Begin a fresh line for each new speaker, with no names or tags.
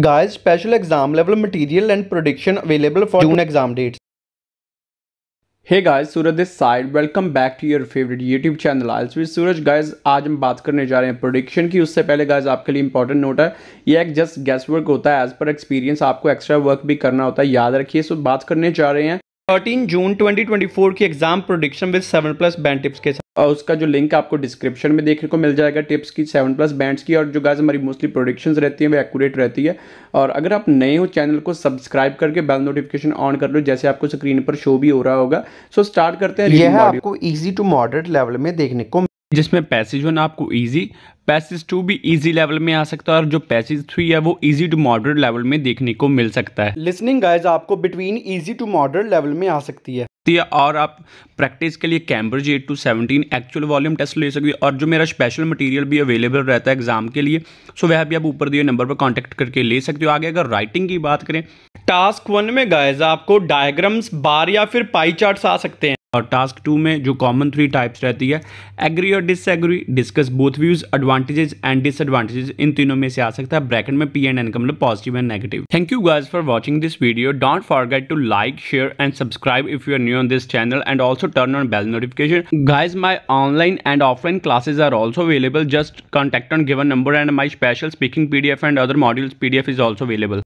Guys, special exam level material and prediction available for June exam dates. Hey guys, Suraj this side welcome back to your favourite YouTube channel आज with Suraj guys आज हम बात करने जा रहे हैं prediction की उससे पहले गाइज आपके लिए इंपॉर्टेंट नोट है ये एक जस्ट गैस वर्क होता है एज पर एक्सपीरियंस आपको एक्स्ट्रा वर्क भी करना होता है याद रखिए सो बात करने जा रहे हैं थर्टीन जून 2024 की exam prediction with seven plus band tips के साथ और उसका जो लिंक आपको डिस्क्रिप्शन में देखने को मिल जाएगा टिप्स की सेवन प्लस बैंड्स की और जो गाज हमारी मोस्टली प्रोडिक्शंस रहती हैं वो एक्यूरेट रहती है और अगर आप नए हो चैनल को सब्सक्राइब करके बेल नोटिफिकेशन ऑन कर लो जैसे आपको स्क्रीन पर शो भी हो रहा होगा सो स्टार्ट करते हैं यह आपको ईजी टू मॉडरेट लेवल में देखने को जिसमें पैसेज वन आपको ईजी पैसेज टू भी इजी लेवल में आ सकता है और जो पैसेज थ्री है वो इजी टू मॉडरेट लेवल में देखने को मिल सकता है
लिसनिंग गाइज आपको between easy to moderate level में आ सकती है
तो और आप प्रैक्टिस के लिए Cambridge eight to seventeen actual volume test ले सकते हो और जो मेरा स्पेशल मटेरियल भी अवेलेबल रहता है एग्जाम के लिए सो वह भी आप ऊपर दिए नंबर पर कॉन्टैक्ट करके ले सकते हो आगे अगर राइटिंग की बात करें टास्क वन में गायज आपको डायग्राम्स बार या फिर पाई चार्ट आ सकते हैं और टास्क टू में जो कॉमन थ्री टाइप्स रहती है एग्री और disagree discuss both views advantages and disadvantages इन तीनों में से आ सकता है ब्रैकेट में पी एंड एन का मतलब positive and negative thank you guys for watching this video don't forget to like share and subscribe if you are new on this channel and also turn on bell notification guys my online and offline classes are also available just contact on given number and my special speaking P and other modules P is also available